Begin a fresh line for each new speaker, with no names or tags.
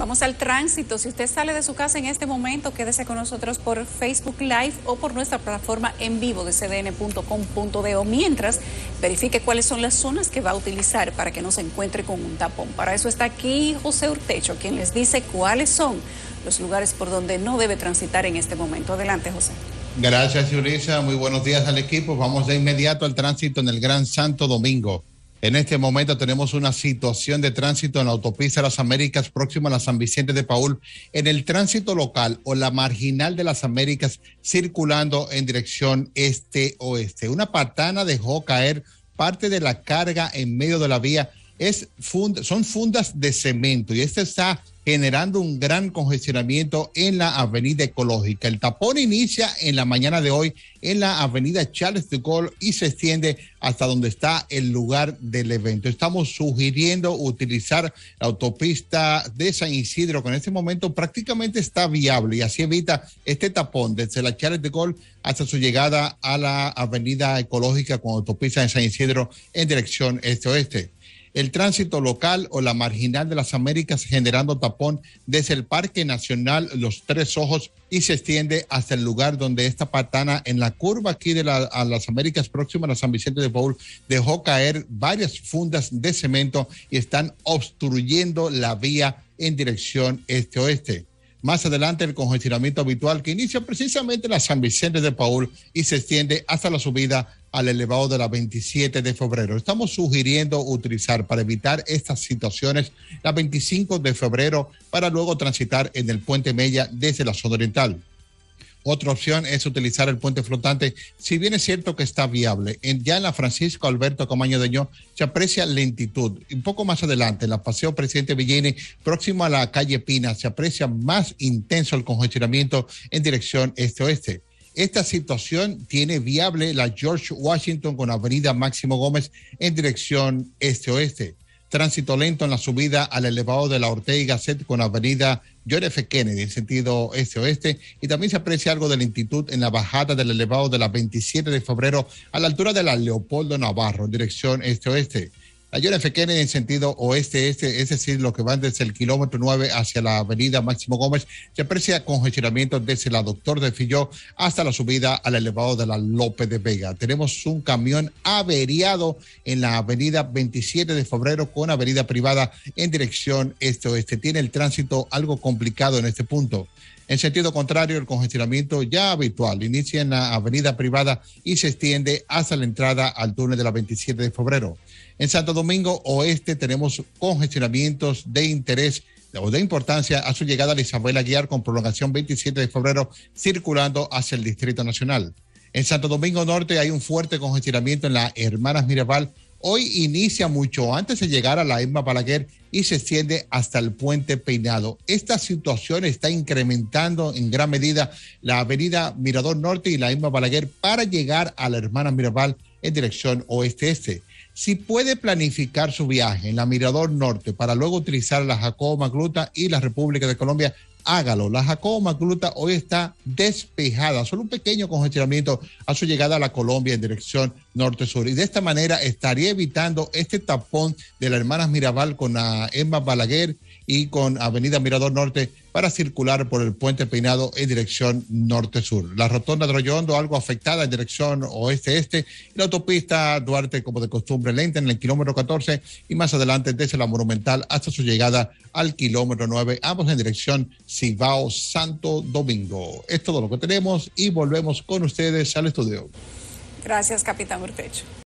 Vamos al tránsito. Si usted sale de su casa en este momento, quédese con nosotros por Facebook Live o por nuestra plataforma en vivo de cdn.com.de o mientras verifique cuáles son las zonas que va a utilizar para que no se encuentre con un tapón. Para eso está aquí José Urtecho, quien les dice cuáles son los lugares por donde no debe transitar en este momento. Adelante, José. Gracias, Yurisa. Muy buenos días al equipo. Vamos de inmediato al tránsito en el Gran Santo Domingo. En este momento tenemos una situación de tránsito en la autopista de las Américas próxima a la San Vicente de Paul, en el tránsito local o la marginal de las Américas circulando en dirección este-oeste. Una patana dejó caer parte de la carga en medio de la vía. son fundas de cemento y este está generando un gran congestionamiento en la avenida ecológica. El tapón inicia en la mañana de hoy en la avenida Charles de Gaulle y se extiende hasta donde está el lugar del evento. Estamos sugiriendo utilizar la autopista de San Isidro, que en este momento prácticamente está viable y así evita este tapón desde la Charles de Gaulle hasta su llegada a la avenida ecológica con autopista de San Isidro en dirección este-oeste el tránsito local o la marginal de las Américas generando tapón desde el Parque Nacional Los Tres Ojos y se extiende hasta el lugar donde esta patana en la curva aquí de las Américas próxima a San Vicente de Paul dejó caer varias fundas de cemento y están obstruyendo la vía en dirección este-oeste. Más adelante el congestionamiento habitual que inicia precisamente en la San Vicente de Paul y se extiende hasta la subida al elevado de la 27 de febrero. Estamos sugiriendo utilizar para evitar estas situaciones la 25 de febrero para luego transitar en el puente Mella desde la zona oriental. Otra opción es utilizar el puente flotante, si bien es cierto que está viable. ya en la Francisco Alberto Comaño de Ño se aprecia lentitud. Un poco más adelante, en la Paseo Presidente Villene, próximo a la calle Pina, se aprecia más intenso el congestionamiento en dirección este-oeste. Esta situación tiene viable la George Washington con Avenida Máximo Gómez en dirección este-oeste. Tránsito lento en la subida al elevado de la Ortega Set con Avenida John F. Kennedy en sentido este-oeste y también se aprecia algo de lentitud en la bajada del elevado de la 27 de febrero a la altura de la Leopoldo Navarro en dirección este-oeste. oeste la John en sentido oeste-este, es decir, lo que van desde el kilómetro 9 hacia la avenida Máximo Gómez, se aprecia congestionamiento desde la Doctor de Filló hasta la subida al elevado de la López de Vega. Tenemos un camión averiado en la avenida 27 de febrero con avenida privada en dirección este-oeste. Tiene el tránsito algo complicado en este punto. En sentido contrario, el congestionamiento ya habitual inicia en la avenida privada y se extiende hasta la entrada al túnel de la 27 de febrero. En Santo Domingo Oeste tenemos congestionamientos de interés o de importancia a su llegada a Isabela Guiar con prolongación 27 de febrero circulando hacia el Distrito Nacional. En Santo Domingo Norte hay un fuerte congestionamiento en la Hermanas Mirabal Hoy inicia mucho antes de llegar a la Isma Balaguer y se extiende hasta el puente Peinado. Esta situación está incrementando en gran medida la avenida Mirador Norte y la Isma Balaguer para llegar a la hermana Mirabal en dirección oeste-este. Si puede planificar su viaje en la Mirador Norte para luego utilizar la Jacobo Magluta y la República de Colombia, hágalo. La Jacobo Magluta hoy está despejada, solo un pequeño congestionamiento a su llegada a la Colombia en dirección norte-sur. Y de esta manera estaría evitando este tapón de la hermanas Mirabal con la Emma Balaguer y con Avenida Mirador Norte para circular por el puente Peinado en dirección norte-sur. La rotonda de algo afectada en dirección oeste-este la autopista Duarte como de costumbre lenta en el kilómetro 14 y más adelante desde la Monumental hasta su llegada al kilómetro 9, ambos en dirección Cibao Santo Domingo. Es todo lo que tenemos y volvemos con ustedes al estudio. Gracias, capitán Urtecho.